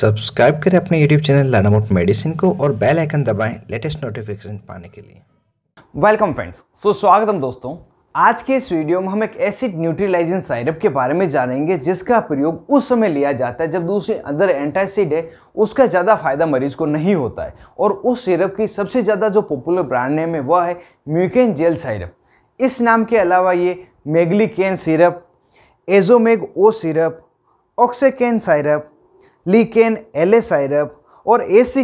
subscribe करें अपने YouTube channel लर्नामोट medicine को और बेल आइकन दबाएं लेटेस्ट नोटिफिकेशन पाने के लिए वेलकम फ्रेंड्स सो स्वागत हम दोस्तों आज के इस वीडियो में हम एक एसिड न्यूट्रलाइजिंग साइरप के बारे में जानेंगे जिसका प्रयोग उस समय लिया जाता है जब दूसरे अंदर एंटासिड है उसका ज़्यादा फायदा मरीज को नहीं होता है और उस सिरप की सबसे ज़्यादा जो पॉपुलर ब्रांड नेम है वह है म्यूकेन जेल साइरप इस नाम के अलावा ये मेग्लिकेन सिरप एजोमेग ओ सिरप ऑक्सेकेन साइरप लीकेन एल साइरप और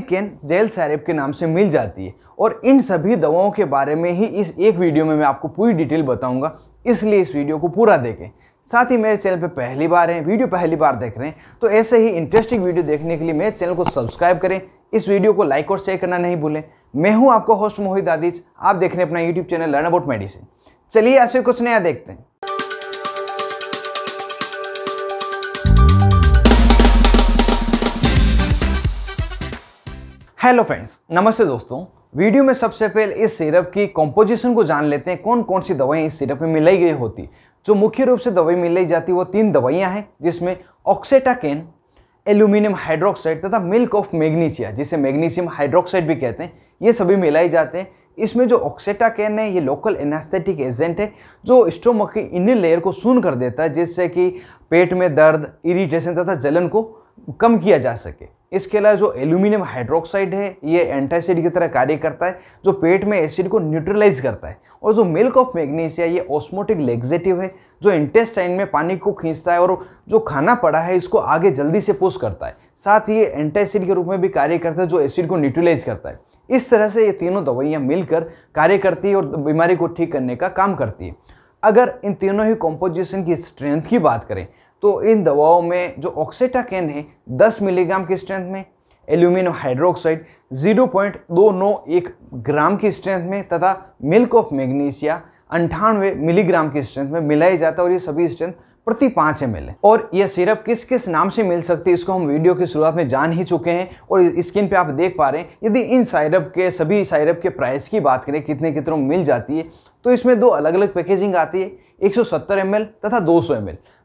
केन जेल साइरप के नाम से मिल जाती है और इन सभी दवाओं के बारे में ही इस एक वीडियो में मैं आपको पूरी डिटेल बताऊंगा इसलिए इस वीडियो को पूरा देखें साथ ही मेरे चैनल पर पहली बार हैं वीडियो पहली बार देख रहे हैं तो ऐसे ही इंटरेस्टिंग वीडियो देखने के लिए मेरे चैनल को सब्सक्राइब करें इस वीडियो को लाइक और शेयर करना नहीं भूलें मैं हूं आपका होस्ट मोहित आदिज आप देख रहे हैं अपना YouTube channel learn about medicine चलिए ऐसे कुछ नया देखते हैं हेलो फ्रेंड्स नमस्ते दोस्तों वीडियो में सबसे पहले इस सिरप की कॉम्पोजिशन को जान लेते हैं कौन कौन सी दवाएं इस सिरप में मिलाई गई होती जो मुख्य रूप से दवाई मिलाई जाती वो तीन दवाइयां हैं जिसमें ऑक्सेटाकेन एल्यूमिनियम हाइड्रोक्साइड तथा मिल्क ऑफ मैग्नीशिया जिसे मैग्नीशियम हाइड्रोक्साइड भी कहते हैं ये सभी मिलाए जाते हैं इसमें जो ऑक्सेटाकेन है ये लोकल एनास्थेटिक एजेंट है जो स्टोमक की इनर लेयर को सुन कर देता है जिससे कि पेट में दर्द इरिटेशन तथा जलन को कम किया जा सके इसके अलावा जो एल्यूमिनियम हाइड्रोक्साइड है ये एंटासिड की तरह कार्य करता है जो पेट में एसिड को न्यूट्रलाइज करता है और जो मिल्क ऑफ मैग्नीशिया ये ऑस्मोटिक लेग्जेटिव है जो इंटेस्टाइन में पानी को खींचता है और जो खाना पड़ा है इसको आगे जल्दी से पुश करता है साथ ही ये एंटासिड के रूप में भी कार्य करता है जो एसिड को न्यूट्रलाइज करता है इस तरह से ये तीनों दवाइयाँ मिलकर कार्य करती है और बीमारी को ठीक करने का काम करती है अगर इन तीनों ही कॉम्पोजिशन की स्ट्रेंथ की बात करें तो इन दवाओं में जो ऑक्सीटाकेन है 10 मिलीग्राम की स्ट्रेंथ में एल्यूमिनियम हाइड्रोक्साइड 0.291 ग्राम की स्ट्रेंथ में तथा मिल्क ऑफ मैग्नीशिया अंठानवे मिलीग्राम की स्ट्रेंथ में मिलाया जाता है और ये सभी स्ट्रेंथ प्रति पाँच एम है और यह सिरप किस किस नाम से मिल सकती है इसको हम वीडियो की शुरुआत में जान ही चुके हैं और स्क्रीन पे आप देख पा रहे हैं यदि इन सिरप के सभी सिरप के प्राइस की बात करें कितने कितनों मिल जाती है तो इसमें दो अलग अलग पैकेजिंग आती है 170 सौ तथा 200 सौ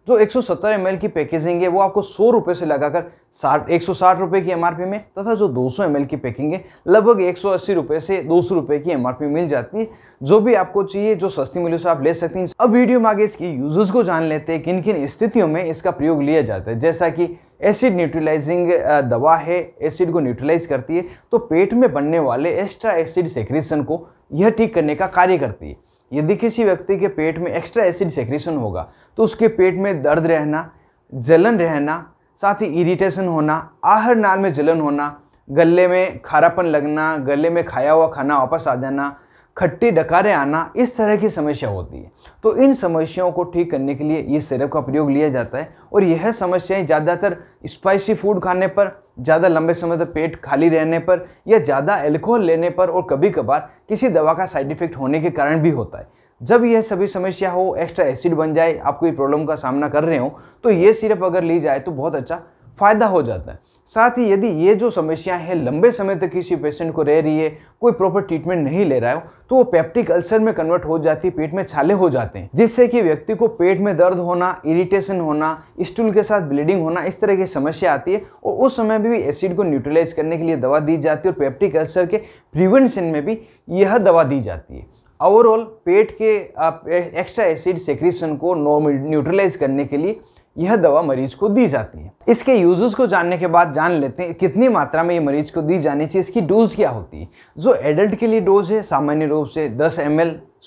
जो 170 सौ की पैकेजिंग है वो आपको सौ रुपये से लगाकर साठ एक सौ साठ रुपये की एम में तथा जो 200 सौ की पैकिंग है लगभग एक सौ अस्सी रुपये से दो सौ रुपये की एम मिल जाती है जो भी आपको चाहिए जो सस्ती मूल्य से आप ले सकते हैं अब वीडियो में आगे इसकी यूजर्स को जान लेते हैं किन किन स्थितियों में इसका प्रयोग लिया जाता है जैसा कि एसिड न्यूट्रलाइजिंग दवा है एसिड को न्यूट्रलाइज करती है तो पेट में बनने वाले एक्स्ट्रा एसिड सेक्रेशन को यह ठीक करने का कार्य करती है यदि किसी व्यक्ति के पेट में एक्स्ट्रा एसिड सेक्रेशन होगा तो उसके पेट में दर्द रहना जलन रहना साथ ही इरिटेशन होना आहर नाल में जलन होना गले में खारापन लगना गले में खाया हुआ खाना वापस आ जाना खट्टी डकारें आना इस तरह की समस्या होती है तो इन समस्याओं को ठीक करने के लिए ये सिरप का प्रयोग लिया जाता है और यह समस्याएं ज़्यादातर स्पाइसी फूड खाने पर ज़्यादा लंबे समय तक पेट खाली रहने पर या ज़्यादा एल्कोहल लेने पर और कभी कभार किसी दवा का साइड इफ़ेक्ट होने के कारण भी होता है जब यह सभी समस्या हो एक्स्ट्रा एसिड बन जाए आप कोई प्रॉब्लम का सामना कर रहे हो तो ये सिरप अगर ली जाए तो बहुत अच्छा फ़ायदा हो जाता है साथ ही यदि ये जो समस्याएं हैं लंबे समय तक किसी पेशेंट को रह रही है कोई प्रॉपर ट्रीटमेंट नहीं ले रहा हो तो वो पेप्टिक अल्सर में कन्वर्ट हो जाती है पेट में छाले हो जाते हैं जिससे कि व्यक्ति को पेट में दर्द होना इरिटेशन होना स्टूल के साथ ब्लीडिंग होना इस तरह की समस्या आती है और उस समय भी एसिड को न्यूट्रलाइज करने के लिए दवा दी जाती है और पेप्टिक अल्सर के प्रिवेंशन में भी यह दवा दी जाती है ओवरऑल पेट के एक्स्ट्रा एसिड सेक्रीशन को न्यूट्रलाइज करने के लिए यह दवा मरीज को दी जाती है इसके यूजेस को जानने के बाद जान लेते हैं कितनी मात्रा में ये मरीज को दी जानी चाहिए इसकी डोज क्या होती है जो एडल्ट के लिए डोज है सामान्य रूप से 10 एम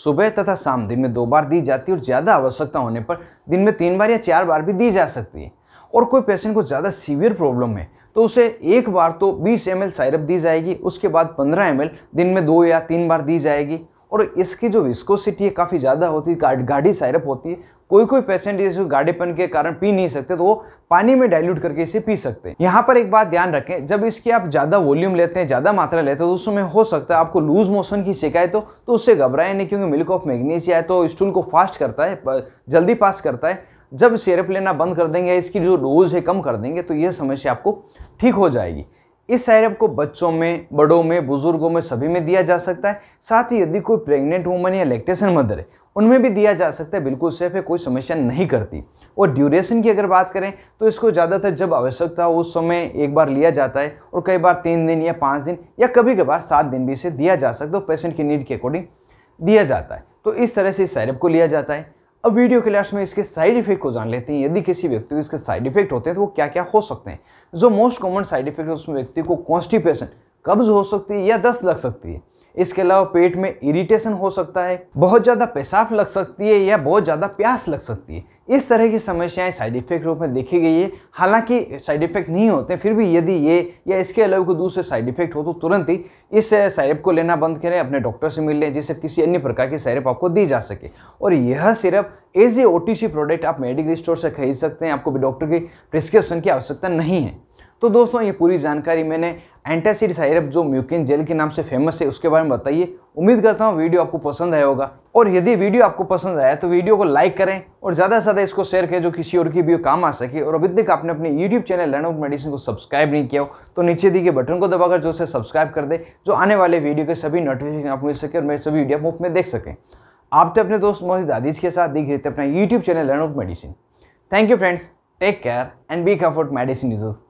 सुबह तथा शाम दिन में दो बार दी जाती है और ज़्यादा आवश्यकता होने पर दिन में तीन बार या चार बार भी दी जा सकती है और कोई पेशेंट को ज़्यादा सीवियर प्रॉब्लम है तो उसे एक बार तो बीस एम साइरप दी जाएगी उसके बाद पंद्रह एम दिन में दो या तीन बार दी जाएगी और इसकी जो विस्कोसिटी है काफ़ी ज़्यादा होती है गाढ़ी साइरप होती है कोई कोई पेशेंट जैसे गाढ़ेपन के कारण पी नहीं सकते तो वो पानी में डाइल्यूट करके इसे पी सकते हैं यहाँ पर एक बात ध्यान रखें जब इसकी आप ज़्यादा वॉल्यूम लेते हैं ज़्यादा मात्रा लेते हैं तो उसमें हो सकता है आपको लूज मोशन की शिकायत हो तो उससे घबराए नहीं क्योंकि मिल्क ऑफ मैग्नीशिया है तो स्टूल को फास्ट करता है जल्दी पास करता है जब सिरप लेना बंद कर देंगे इसकी जो डोज है कम कर देंगे तो यह समस्या आपको ठीक हो जाएगी इस सैरप को बच्चों में बड़ों में बुजुर्गों में सभी में दिया जा सकता है साथ ही यदि कोई प्रेग्नेंट वूमन या लेक्टेशन मदर है उनमें भी दिया जा सकता है बिल्कुल सेफ है कोई समस्या नहीं करती और ड्यूरेशन की अगर बात करें तो इसको ज़्यादातर जब आवश्यकता हो उस समय एक बार लिया जाता है और कई बार तीन दिन या पाँच दिन या कभी कभार सात दिन भी इसे दिया जा सकता है पेशेंट की नीड के अकॉर्डिंग दिया जाता है तो इस तरह से इस सैरप को लिया जाता है अब वीडियो के लास्ट में इसके साइड इफेक्ट को जान लेते हैं यदि किसी व्यक्ति को इसके साइड इफेक्ट होते हैं तो वो क्या क्या हो सकते हैं जो मोस्ट कॉमन साइड इफेक्ट है उसमें व्यक्ति को कॉन्स्टिपेशन कब्ज हो सकती है या दस्त लग सकती है इसके अलावा पेट में इरिटेशन हो सकता है बहुत ज़्यादा पेशाब लग सकती है या बहुत ज़्यादा प्यास लग सकती है इस तरह की समस्याएं साइड इफेक्ट रूप में देखी गई है हालांकि साइड इफेक्ट नहीं होते फिर भी यदि ये या इसके अलावा कोई दूसरे साइड इफेक्ट हो तो तुरंत ही इस सिरप को लेना बंद करें अपने डॉक्टर से मिल लें जिससे किसी अन्य प्रकार की सिरप आपको दी जा सके और यह सिरप एज ए ओ प्रोडक्ट आप मेडिकल स्टोर से खरीद सकते हैं आपको भी डॉक्टर की प्रिस्क्रिप्शन की आवश्यकता नहीं है तो दोस्तों ये पूरी जानकारी मैंने एंटासिड साइरप जो म्यूकिन जेल के नाम से फेमस है उसके बारे में बताइए उम्मीद करता हूँ वीडियो आपको पसंद आया होगा और यदि वीडियो आपको पसंद आया तो वीडियो को लाइक करें और ज़्यादा से ज़्यादा इसको शेयर करें जो किसी और की भी काम आ सके और अभी तक आपने अपने YouTube channel learn of medicine को सब्सक्राइब नहीं किया हो तो नीचे दिए बटन को दबाकर जो से सब्सक्राइब कर दे जो आने वाले वीडियो के सभी नोटिफिकेशन आप मिल सके और मेरे सभी वीडियो आप मुफ्त में देख सकें आप तो अपने दोस्त मोहित दादीज के साथ देख रहे थे अपना YouTube channel learn of medicine thank you friends take care and be कफर्ट मेडिसिन यूजर्स